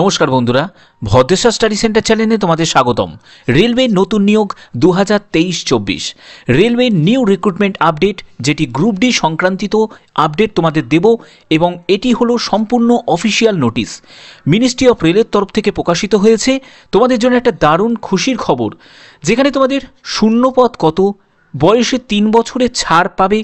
নমস্কার বন্ধুরা Bhadreswar study centre চ্যানেলে তোমাদের স্বাগতম রেলওয়ে নতুন নিয়োগ দু হাজার তেইশ চব্বিশ রেলওয়ে নিউ রিক্রুটমেন্ট আপডেট যেটি গ্রুপ ডি সংক্রান্তিত আপডেট তোমাদের দেব এবং এটি হলো সম্পূর্ণ অফিসিয়াল নোটিশ মিনিস্ট্রি অফ রেলের তরফ থেকে প্রকাশিত হয়েছে তোমাদের জন্য একটা দারুণ খুশির খবর যেখানে তোমাদের শূন্যপদ কত বয়সে তিন বছরে ছাড় পাবে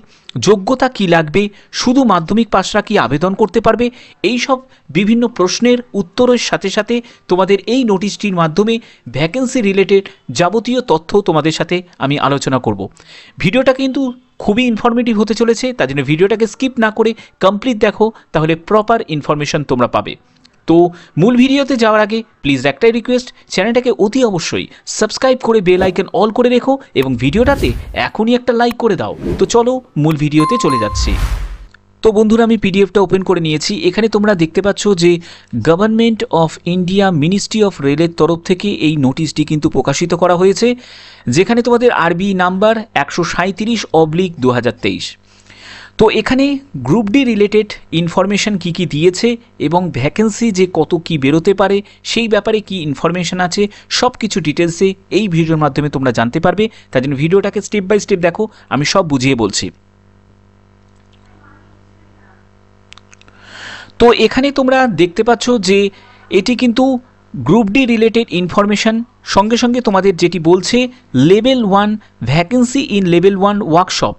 যোগ্যতা কি লাগবে শুধু মাধ্যমিক পাশরা কি আবেদন করতে পারবে এই সব বিভিন্ন প্রশ্নের উত্তরের সাথে সাথে তোমাদের এই নোটিশটির মাধ্যমে ভ্যাকেন্সি রিলেটেড যাবতীয় তথ্য তোমাদের সাথে আমি আলোচনা করব ভিডিওটা কিন্তু খুবই ইনফরমেটিভ হতে চলেছে তার জন্য ভিডিওটাকে স্কিপ না করে কমপ্লিট দেখো তাহলে প্রপার ইনফরমেশন তোমরা পাবে তো মূল ভিডিওতে যাওয়ার আগে প্লিজ একটাই রিকোয়েস্ট চ্যানেলটাকে অতি অবশ্যই সাবস্ক্রাইব করে বেল আইকন অল করে রেখো এবং ভিডিওটাতে এখনই একটা লাইক করে দাও তো চলো মূল ভিডিওতে চলে যাচ্ছি তো বন্ধুরা আমি পিডিএফটা ওপেন করে নিয়েছি এখানে তোমরা দেখতে পাচ্ছ যে government of India ministry of রেলের তরফ থেকে এই নোটিশটি কিন্তু প্রকাশিত করা হয়েছে যেখানে তোমাদের আরবি নাম্বার একশো সাঁত্রিশ অবলিক দু তো এখানে গ্রুপ ডি রিলেটেড ইনফরমেশান কি কি দিয়েছে এবং ভ্যাকেন্সি যে কত কি বেরোতে পারে সেই ব্যাপারে কি ইনফরমেশান আছে সব কিছু ডিটেলসে এই ভিডিওর মাধ্যমে তোমরা জানতে পারবে তাই জন্য ভিডিওটাকে স্টেপ বাই স্টেপ দেখো আমি সব বুঝিয়ে বলছি তো এখানে তোমরা দেখতে পাচ্ছ যে এটি কিন্তু গ্রুপ ডি রিলেটেড ইনফরমেশান সঙ্গে সঙ্গে তোমাদের যেটি বলছে level one vacancy in level one workshop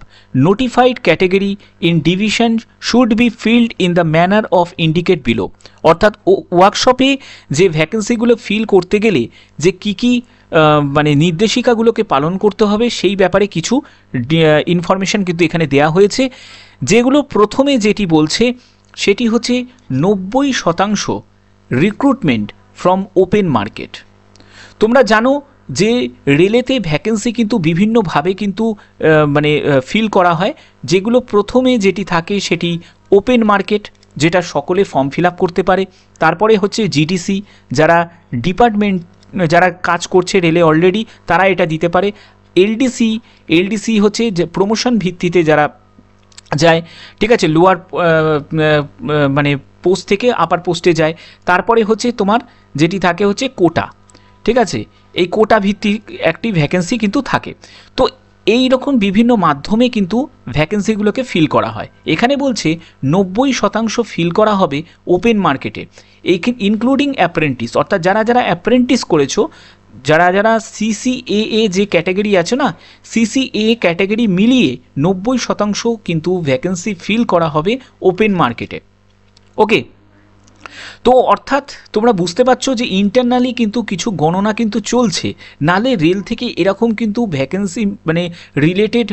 notified category in division should be filled in the manner of indicate below অর্থাৎ ওয়ার্কশপে যে ভ্যাকেন্সিগুলো ফিল করতে গেলে যে কি কি মানে নির্দেশিকাগুলোকে পালন করতে হবে সেই ব্যাপারে কিছু ইনফরমেশান কিন্তু এখানে দেয়া হয়েছে যেগুলো প্রথমে যেটি বলছে সেটি হচ্ছে নব্বই শতাংশ রিক্রুটমেন্ট ফ্রম ওপেন মার্কেট তোমরা জানো যে রেলেতে ভ্যাকেন্সি কিন্তু বিভিন্নভাবে কিন্তু মানে ফিল করা হয় যেগুলো প্রথমে যেটি থাকে সেটি ওপেন মার্কেট যেটা সকলে ফর্ম ফিল করতে পারে তারপরে হচ্ছে জিডিসি যারা ডিপার্টমেন্ট যারা কাজ করছে রেলে অলরেডি তারা এটা দিতে পারে এলডিসি এলডিসি হচ্ছে যে প্রমোশন ভিত্তিতে যারা যায় ঠিক আছে লোয়ার মানে পোস্ট থেকে আপার পোস্টে যায় তারপরে হচ্ছে তোমার যেটি থাকে হচ্ছে কোটা ঠিক আছে এই কোটা ভিত্তিক একটি ভ্যাকেন্সি কিন্তু থাকে তো এই রকম বিভিন্ন মাধ্যমে কিন্তু ভ্যাকেন্সিগুলোকে ফিল করা হয় এখানে বলছে নব্বই শতাংশ ফিল করা হবে ওপেন মার্কেটে এই ইনক্লুডিং অ্যাপ্রেন্টিস অর্থাৎ যারা যারা অ্যাপ্রেন্টিস করেছো যারা যারা সিসিএএ যে ক্যাটাগরি আছে না সিসিএ ক্যাটাগরি মিলিয়ে নব্বই শতাংশ কিন্তু ভ্যাকেন্সি ফিল করা হবে ওপেন মার্কেটে ওকে তো অর্থাৎ তোমরা বুঝতে পারছো যে ইন্টারনালি কিন্তু কিছু গণনা কিন্তু চলছে নালে রেল থেকে এরকম কিন্তু ভ্যাকেন্সি মানে রিলেটেড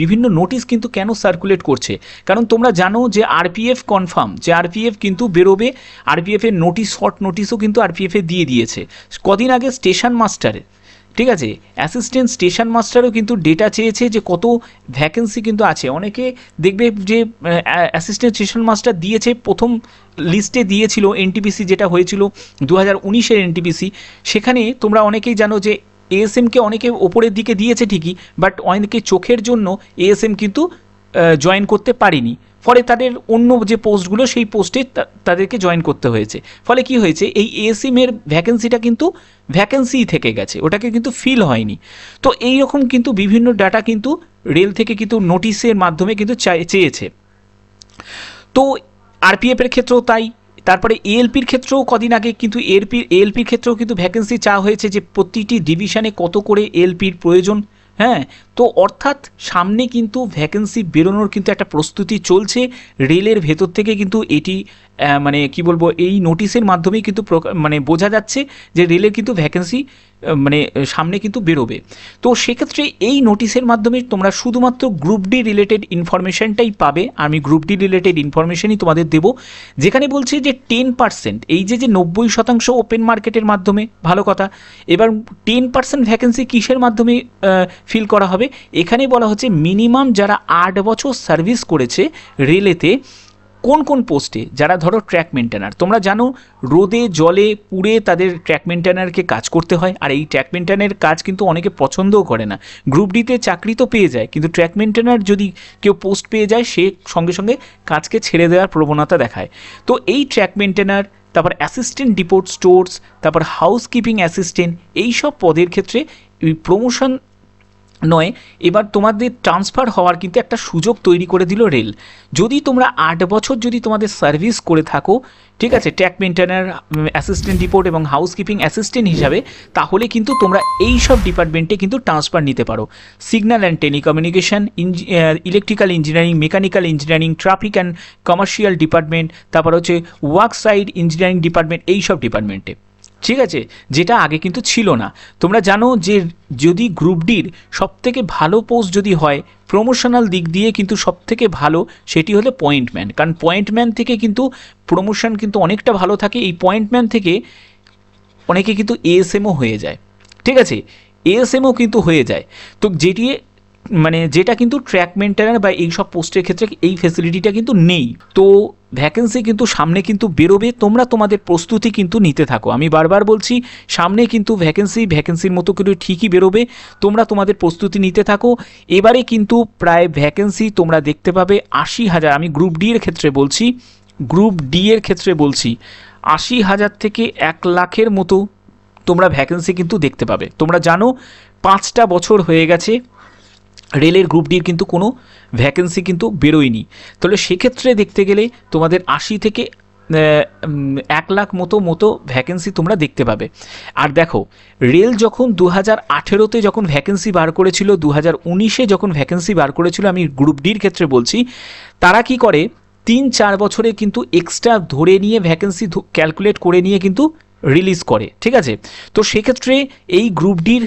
বিভিন্ন নোটিশ কিন্তু কেন সার্কুলেট করছে কারণ তোমরা জানো যে আরপিএফ কনফার্ম যে আরপিএফ কিন্তু বেরোবে আরপিএফের নোটিশ শর্ট নোটিশও কিন্তু আরপিএফে দিয়ে দিয়েছে কদিন আগে স্টেশন মাস্টারে ঠিক আছে অ্যাসিস্ট্যান্ট স্টেশন মাস্টারও কিন্তু ডেটা চেয়েছে যে কত ভ্যাকেন্সি কিন্তু আছে অনেকে দেখবে যে অ্যাসিস্ট্যান্ট স্টেশন মাস্টার দিয়েছে প্রথম লিস্টে দিয়েছিল এনটিপিসি যেটা হয়েছিল দু হাজার উনিশের এনটিপিসি সেখানে তোমরা অনেকেই জানো যে এএসএমকে অনেকে ওপরের দিকে দিয়েছে ঠিকই বাট অনেকে চোখের জন্য এএসএম কিন্তু জয়েন করতে পারিনি ফলে তাদের অন্য যে পোস্টগুলো সেই পোস্টে তাদেরকে জয়েন করতে হয়েছে ফলে কি হয়েছে এই এএসএমের ভ্যাকেন্সিটা কিন্তু ভ্যাকেন্সি থেকে গেছে ওটাকে কিন্তু ফিল হয়নি তো এই রকম কিন্তু বিভিন্ন ডাটা কিন্তু রেল থেকে কিন্তু নোটিশের মাধ্যমে কিন্তু চেয়েছে তো আরপিএফের ক্ষেত্রেও তাই তারপরে এএলপির ক্ষেত্রেও কদিন আগে কিন্তু এলপির এএলপির ক্ষেত্রেও কিন্তু ভ্যাকেন্সি চাওয়া হয়েছে যে প্রতিটি ডিভিশনে কত করে এলপির প্রয়োজন হ্যাঁ তো অর্থাৎ সামনে কিন্তু ভ্যাকেন্সি বেরোনোর কিন্তু একটা প্রস্তুতি চলছে রেলের ভেতর থেকে কিন্তু এটি মানে কি বলবো এই নোটিশের মাধ্যমেই কিন্তু মানে বোঝা যাচ্ছে যে রেলের কিন্তু ভ্যাকেন্সি মানে সামনে কিন্তু বেরোবে তো সেক্ষেত্রে এই নোটিশের মাধ্যমে তোমরা শুধুমাত্র গ্রুপ ডি রিলেটেড ইনফরমেশনটাই পাবে আমি গ্রুপ ডি রিলেটেড ইনফরমেশনই তোমাদের দেবো যেখানে বলছি যে টেন পার্সেন্ট এই যে যে নব্বই শতাংশ ওপেন মার্কেটের মাধ্যমে ভালো কথা এবার টেন পার্সেন্ট ভ্যাকেন্সি কিসের মাধ্যমে ফিল করা হবে এখানে বলা হচ্ছে মিনিমাম যারা আট বছর সার্ভিস করেছে রেলেতে কোন কোন পোস্টে যারা ধরো ট্র্যাক মেনটেনার তোমরা জানো রোদে জলে পুড়ে তাদের ট্র্যাক মেনটেনারকে কাজ করতে হয় আর এই ট্র্যাক মেনটেনের কাজ কিন্তু অনেকে পছন্দও করে না গ্রুপ ডিতে চাকরি তো পেয়ে যায় কিন্তু ট্র্যাক মেনটেনার যদি কেউ পোস্ট পেয়ে যায় সে সঙ্গে সঙ্গে কাজকে ছেড়ে দেওয়ার প্রবণতা দেখায় তো এই ট্র্যাক মেনটেনার তারপর অ্যাসিস্ট্যান্ট ডিপোর্ট স্টোর্স তারপর হাউসকিপিং অ্যাসিস্ট্যান্ট এই সব পদের ক্ষেত্রে প্রমোশন নয় এবার তোমাদের ট্রান্সফার হওয়ার কিন্তু একটা সুযোগ তৈরি করে দিল রেল যদি তোমরা আট বছর যদি তোমাদের সার্ভিস করে থাকো ঠিক আছে ট্যাক মেনটেনার অ্যাসিস্ট্যান্ট রিপোর্ট এবং হাউসকিপিং অ্যাসিস্ট্যান্ট হিসাবে তাহলে কিন্তু তোমরা এই সব ডিপার্টমেন্টে কিন্তু ট্রান্সফার নিতে পারো signal and telecommunication electrical engineering mechanical engineering traffic and commercial department তারপর হচ্ছে ওয়ার্ক সাইড ইঞ্জিনিয়ারিং ডিপার্টমেন্ট এই সব ডিপার্টমেন্টে ঠিক আছে যেটা আগে কিন্তু ছিল না তোমরা জানো যে যদি গ্রুপ ডির সবথেকে ভালো পোস্ট যদি হয় প্রমোশনাল দিক দিয়ে কিন্তু সবথেকে ভালো সেটি হলো পয়েন্টম্যান কারণ পয়েন্টম্যান থেকে কিন্তু প্রমোশন কিন্তু অনেকটা ভালো থাকে এই পয়েন্টম্যান থেকে অনেকে কিন্তু এএসএমও হয়ে যায় ঠিক আছে এএসএমও কিন্তু হয়ে যায় তো যেটি মানে যেটা কিন্তু ট্র্যাক মেন্টেনার বা এই সব পোস্টের ক্ষেত্রে এই ফেসিলিটিটা কিন্তু নেই তো ভ্যাকেন্সি কিন্তু সামনে কিন্তু বেরোবে তোমরা তোমাদের প্রস্তুতি কিন্তু নিতে থাকো আমি বারবার বলছি সামনে কিন্তু ভ্যাকেন্সি ভ্যাকেন্সির মতো কিন্তু ঠিকই বেরোবে তোমরা তোমাদের প্রস্তুতি নিতে থাকো এবারে কিন্তু প্রায় ভ্যাকেন্সি তোমরা দেখতে পাবে আশি হাজার আমি গ্রুপ ডি এর ক্ষেত্রে বলছি গ্রুপ ডি এর ক্ষেত্রে বলছি আশি হাজার থেকে এক লাখের মতো তোমরা ভ্যাকেন্সি কিন্তু দেখতে পাবে তোমরা জানো পাঁচটা বছর হয়ে গেছে রেলের গ্রুপ ডির কিন্তু কোনো ভ্যাকেন্সি কিন্তু বেরোয়নি তাহলে সেক্ষেত্রে দেখতে গেলে তোমাদের আশি থেকে এক লাখ মতো মতো ভ্যাকেন্সি তোমরা দেখতে পাবে আর দেখো রেল যখন দু হাজার আঠেরোতে যখন ভ্যাকেন্সি বার করেছিল দু হাজার উনিশে যখন ভ্যাকেন্সি বার করেছিল আমি গ্রুপ ডির ক্ষেত্রে বলছি তারা কি করে তিন চার বছরে কিন্তু এক্সট্রা ধরে নিয়ে ভ্যাকেন্সি ক্যালকুলেট করে নিয়ে কিন্তু রিলিজ করে ঠিক আছে তো সেক্ষেত্রে এই গ্রুপ ডির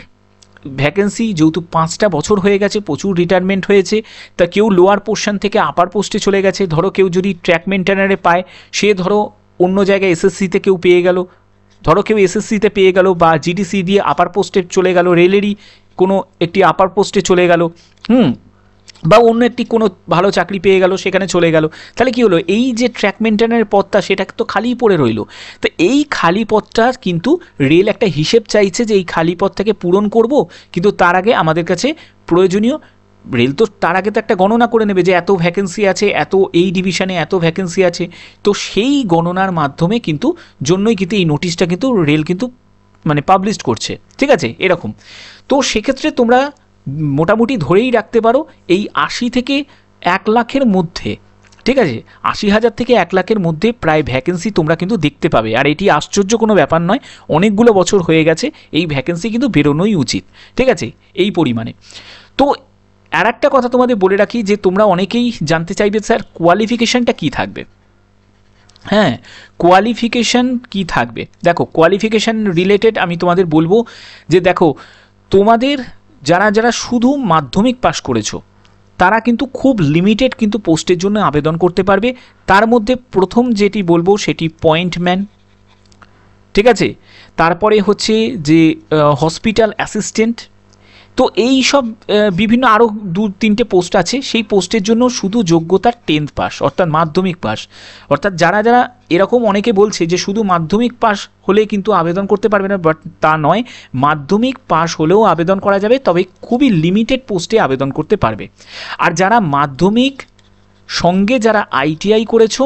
ভ্যাকেন্সি যেহেতু পাঁচটা বছর হয়ে গেছে প্রচুর রিটায়ারমেন্ট হয়েছে তা কেউ লোয়ার পোর্শন থেকে আপার পোস্টে চলে গেছে ধরো কেউ যদি ট্র্যাক মেনটেনারে পায় সে ধরো অন্য জায়গায় এসএসসিতে কেউ পেয়ে গেল ধরো কেউ এসএসসিতে পেয়ে গেল বা জিডিসি দিয়ে আপার পোস্টে চলে গেল রেলেরই কোনো একটি আপার পোস্টে চলে গেল হুম বা অন্য একটি কোনো ভালো চাকরি পেয়ে গেল সেখানে চলে গেল তাহলে কি হলো এই যে ট্র্যাক মেনটেনের পথটা সেটা তো খালি পড়ে রইল তো এই খালি পথটা কিন্তু রেল একটা হিসেব চাইছে যে এই খালি পথটাকে পূরণ করব কিন্তু তার আগে আমাদের কাছে প্রয়োজনীয় রেল তো তার আগে তো একটা গণনা করে নেবে যে এত ভ্যাকেন্সি আছে এত এই ডিভিশনে এত ভ্যাকেন্সি আছে তো সেই গণনার মাধ্যমে কিন্তু জন্যই কিন্তু এই নোটিশটা কিন্তু রেল কিন্তু মানে পাবলিশ করছে ঠিক আছে এরকম তো সেক্ষেত্রে তোমরা মোটামুটি ধরেই রাখতে পারো এই আশি থেকে এক লাখের মধ্যে ঠিক আছে আশি হাজার থেকে এক লাখের মধ্যে প্রায় ভ্যাকেন্সি তোমরা কিন্তু দেখতে পাবে আর এটি আশ্চর্য কোনো ব্যাপার নয় অনেকগুলো বছর হয়ে গেছে এই ভ্যাকেন্সি কিন্তু বেরোনোই উচিত ঠিক আছে এই পরিমাণে তো আর একটা কথা তোমাদের বলে রাখি যে তোমরা অনেকেই জানতে চাইবে স্যার কোয়ালিফিকেশানটা কী থাকবে হ্যাঁ কোয়ালিফিকেশান কি থাকবে দেখো কোয়ালিফিকেশান রিলেটেড আমি তোমাদের বলবো যে দেখো তোমাদের যারা যারা শুধু মাধ্যমিক পাশ করেছো তারা কিন্তু খুব লিমিটেড কিন্তু পোস্টের জন্য আবেদন করতে পারবে তার মধ্যে প্রথম যেটি বলবো সেটি পয়েন্টম্যান ঠিক আছে তারপরে হচ্ছে যে হসপিটাল অ্যাসিস্ট্যান্ট তো এই সব বিভিন্ন আরও দু তিনটে পোস্ট আছে সেই পোস্টের জন্য শুধু যোগ্যতার টেন্থ পাস অর্থাৎ মাধ্যমিক পাস অর্থাৎ যারা যারা এরকম অনেকে বলছে যে শুধু মাধ্যমিক পাস হলে কিন্তু আবেদন করতে পারবে না বাট তা নয় মাধ্যমিক পাস হলেও আবেদন করা যাবে তবে খুবই লিমিটেড পোস্টে আবেদন করতে পারবে আর যারা মাধ্যমিক সঙ্গে যারা আইটিআই করেছো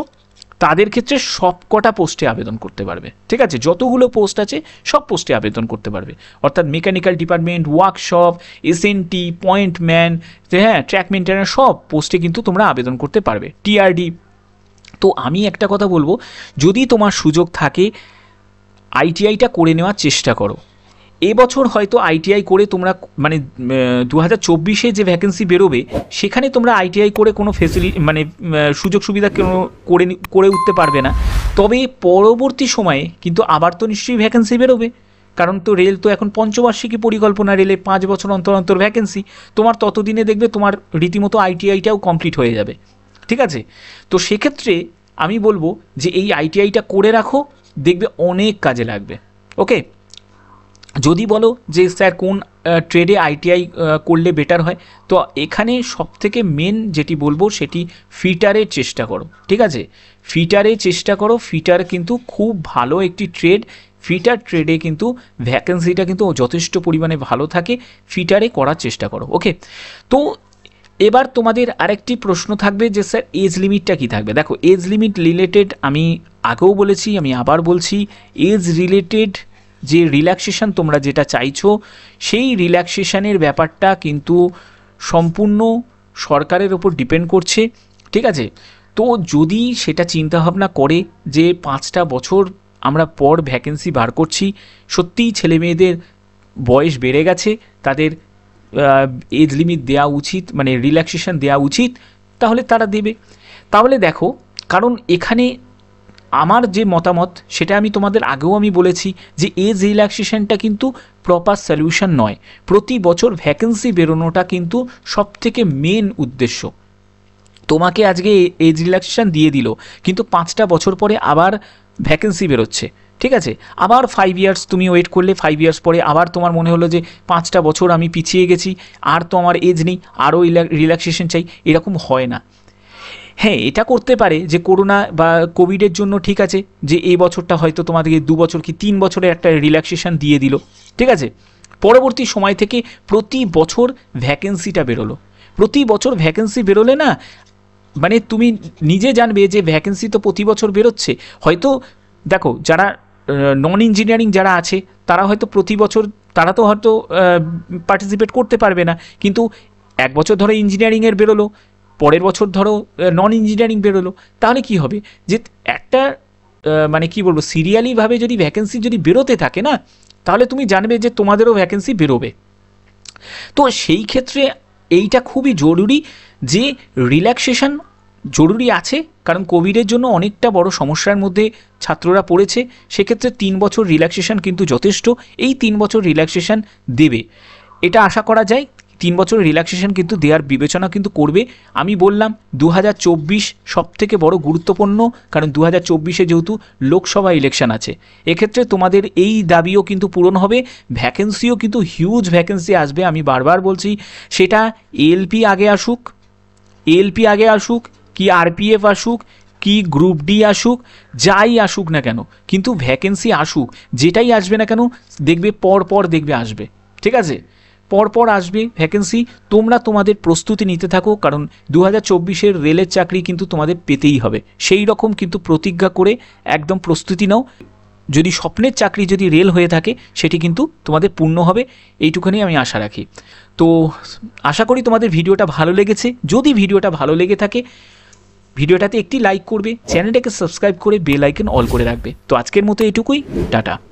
তাদের ক্ষেত্রে সবকটা পোস্টে আবেদন করতে পারবে ঠিক আছে যতগুলো পোস্ট আছে সব পোস্টে আবেদন করতে পারবে অর্থাৎ মেকানিক্যাল ডিপার্টমেন্ট ওয়ার্কশপ এস পয়েন্ট পয়েন্টম্যান হ্যাঁ ট্র্যাক মেনটেনার সব পোস্টে কিন্তু তোমরা আবেদন করতে পারবে টিআরডি তো আমি একটা কথা বলবো যদি তোমার সুযোগ থাকে আইটিআইটা করে নেওয়ার চেষ্টা করো এবছর হয়তো আইটিআই করে তোমরা মানে দু হাজার চব্বিশে যে ভ্যাকেন্সি বেরোবে সেখানে তোমরা আইটিআই করে কোনো ফেসিলিটি মানে সুযোগ সুবিধা কোনো করে করে উঠতে পারবে না তবে পরবর্তী সময়ে কিন্তু আবার তো নিশ্চয়ই ভ্যাকেন্সি বেরোবে কারণ তো রেল তো এখন পঞ্চবার্ষিকী পরিকল্পনা রেলে পাঁচ বছর অন্তর অন্তর ভ্যাকেন্সি তোমার ততদিনে দেখবে তোমার রীতিমতো আইটিআইটাও কমপ্লিট হয়ে যাবে ঠিক আছে তো সেক্ষেত্রে আমি বলবো যে এই আইটিআইটা করে রাখো দেখবে অনেক কাজে লাগবে ওকে যদি বলো যে স্যার কোন ট্রেডে আইটিআই করলে বেটার হয় তো এখানে সবথেকে মেন যেটি বলবো সেটি ফিটারের চেষ্টা করো ঠিক আছে ফিটারে চেষ্টা করো ফিটার কিন্তু খুব ভালো একটি ট্রেড ফিটার ট্রেডে কিন্তু ভ্যাকেন্সিটা কিন্তু যথেষ্ট পরিমাণে ভালো থাকে ফিটারে করার চেষ্টা করো ওকে তো এবার তোমাদের আরেকটি প্রশ্ন থাকবে যে স্যার এজ লিমিটটা কি থাকবে দেখো এজ লিমিট রিলেটেড আমি আগেও বলেছি আমি আবার বলছি এজ রিলেটেড যে রিল্যাক্সেশান তোমরা যেটা চাইছো সেই রিল্যাক্সেশানের ব্যাপারটা কিন্তু সম্পূর্ণ সরকারের ওপর ডিপেন্ড করছে ঠিক আছে তো যদি সেটা চিন্তাভাবনা করে যে পাঁচটা বছর আমরা পর ভ্যাকেন্সি বার করছি সত্যিই ছেলে মেয়েদের বয়স বেড়ে গেছে তাদের এজ লিমিট দেওয়া উচিত মানে রিল্যাক্সেশন দেওয়া উচিত তাহলে তারা দেবে তাহলে দেখো কারণ এখানে আমার যে মতামত সেটা আমি তোমাদের আগেও আমি বলেছি যে এজ রিল্যাক্সেশনটা কিন্তু প্রপার সলিউশন নয় প্রতি বছর ভ্যাকেন্সি বেরোনোটা কিন্তু সবথেকে মেন উদ্দেশ্য তোমাকে আজকে এজ রিল্যাক্সেশন দিয়ে দিল কিন্তু পাঁচটা বছর পরে আবার ভ্যাকেন্সি বেরোচ্ছে ঠিক আছে আবার ফাইভ ইয়ার্স তুমি ওয়েট করলে ফাইভ ইয়ার্স পরে আবার তোমার মনে হলো যে পাঁচটা বছর আমি পিছিয়ে গেছি আর তো আমার এজ নেই আরও রিল্যাক্সেশন চাই এরকম হয় না হ্যাঁ এটা করতে পারে যে করোনা বা কোভিডের জন্য ঠিক আছে যে এই বছরটা হয়তো তোমাদেরকে দু বছর কি তিন বছরের একটা রিল্যাক্সেশন দিয়ে দিল ঠিক আছে পরবর্তী সময় থেকে প্রতি বছর ভ্যাকেন্সিটা বেরোলো প্রতি বছর ভ্যাকেন্সি বেরোলে না মানে তুমি নিজে জানবে যে ভ্যাকেন্সি তো প্রতি বছর বেরোচ্ছে হয়তো দেখো যারা নন ইঞ্জিনিয়ারিং যারা আছে তারা হয়তো প্রতি বছর তারা তো হয়তো পার্টিসিপেট করতে পারবে না কিন্তু এক বছর ধরে ইঞ্জিনিয়ারিংয়ের বেরোলো পরের বছর ধরো নন ইঞ্জিনিয়ারিং বেরোলো তাহলে কি হবে যে একটা মানে কি বলবো সিরিয়ালিভাবে যদি ভ্যাকেন্সি যদি বেরোতে থাকে না তাহলে তুমি জানবে যে তোমাদেরও ভ্যাকেন্সি বেরোবে তো সেই ক্ষেত্রে এইটা খুবই জরুরি যে রিল্যাক্সেশন জরুরি আছে কারণ কোভিডের জন্য অনেকটা বড় সমস্যার মধ্যে ছাত্ররা পড়েছে সেক্ষেত্রে তিন বছর রিল্যাক্সেশন কিন্তু যথেষ্ট এই তিন বছর রিল্যাক্সেশন দেবে এটা আশা করা যায় তিন বছরের রিল্যাক্সেশন কিন্তু দেওয়ার বিবেচনা কিন্তু করবে আমি বললাম দু হাজার চব্বিশ সবথেকে বড় গুরুত্বপূর্ণ কারণ দু হাজার চব্বিশে যেহেতু লোকসভা ইলেকশন আছে এক্ষেত্রে তোমাদের এই দাবিও কিন্তু পূরণ হবে ভ্যাকেন্সিও কিন্তু হিউজ ভ্যাকেন্সি আসবে আমি বারবার বলছি সেটা এলপি আগে আসুক এলপি আগে আসুক কি আরপিএফ আসুক কি গ্রুপ ডি আসুক যাই আসুক না কেন কিন্তু ভ্যাকেন্সি আসুক যেটাই আসবে না কেন দেখবে পর পর দেখবে আসবে ঠিক আছে পরপর আসবে ভ্যাকেন্সি তোমরা তোমাদের প্রস্তুতি নিতে থাকো কারণ দু হাজার চব্বিশের রেলের চাকরি কিন্তু তোমাদের পেতেই হবে সেই রকম কিন্তু প্রতিজ্ঞা করে একদম প্রস্তুতি নাও যদি স্বপ্নের চাকরি যদি রেল হয়ে থাকে সেটি কিন্তু তোমাদের পূর্ণ হবে এইটুখানি আমি আশা রাখি তো আশা করি তোমাদের ভিডিওটা ভালো লেগেছে যদি ভিডিওটা ভালো লেগে থাকে ভিডিওটাতে একটি লাইক করবে চ্যানেলটাকে সাবস্ক্রাইব করে বেল আইকন অল করে রাখবে তো আজকের মতো এটুকুই টাটা